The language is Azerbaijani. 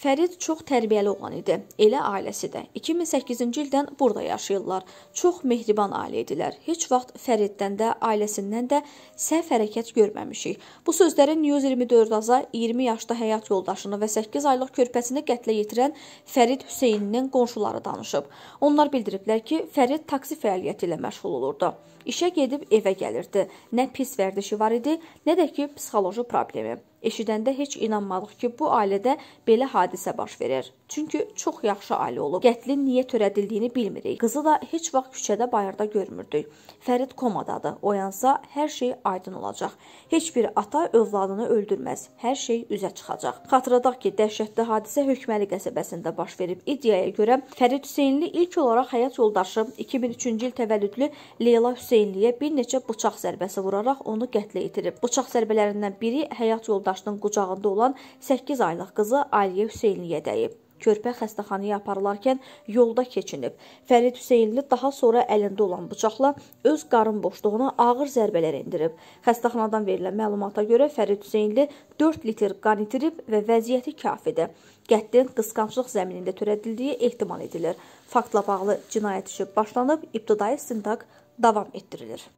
Fərid çox tərbiyəli oğlan idi. Elə ailəsi də 2008-ci ildən burada yaşayırlar. Çox mehriban ailə idilər. Heç vaxt Fəriddən də, ailəsindən də səhv hərəkət görməmişik. Bu sözləri News 24 Aza 20 yaşda həyat yoldaşını və 8 aylıq körpəsini qətlə yetirən Fərid Hüseyninin qonşuları danışıb. Onlar bildiriblər ki, Fərid taksi fəaliyyəti ilə məşğul olurdu. İşə gedib evə gəlirdi. Nə pis vərdişi var idi, nə də ki, psixoloji problemi. Eşidəndə heç inanmadıq ki, bu ailədə belə hadisə hadisə baş verir. Çünki çox yaxşı ailə olub. Qətlin niyə törədildiyini bilmirik. Qızı da heç vaxt küçədə, bayırda görmürdük. Fərid komadadır. Oyansa hər şey aydın olacaq. Heç bir ata övladını öldürməz. Hər şey üzə çıxacaq. Xatırladaq ki, dəhşətli hadisə Hökməli qəsəbəsində baş verib. İddiaya görə Fərid Hüseynli ilk olaraq həyat yoldaşı 2003-cü il təvəllüdlü Leyla Hüseynliyə bir neçə bıçaq zərbəsi vuraraq onu qətlə yetirib. Bıçaq zərbələrindən biri həyat yoldaşının qucağında olan 8 aylıq qızı Aliyə Hüseynli Hüseynliyə dəyib. Körpə xəstəxanaya aparılarkən yolda keçinib. Fərid Hüseynli daha sonra əlində olan bıçaqla öz qarın boşluğuna ağır zərbələr endirib. Xəstəxanadan verilən məlumata görə Fərid Hüseynli 4 litr qan itirib və vəziyyəti kafidir. Qətlin qısqanclıq zəminində törədildiyi ehtimal edilir. Faktla bağlı cinayət işi başlanıb, ibtidai istintaq davam etdirilir.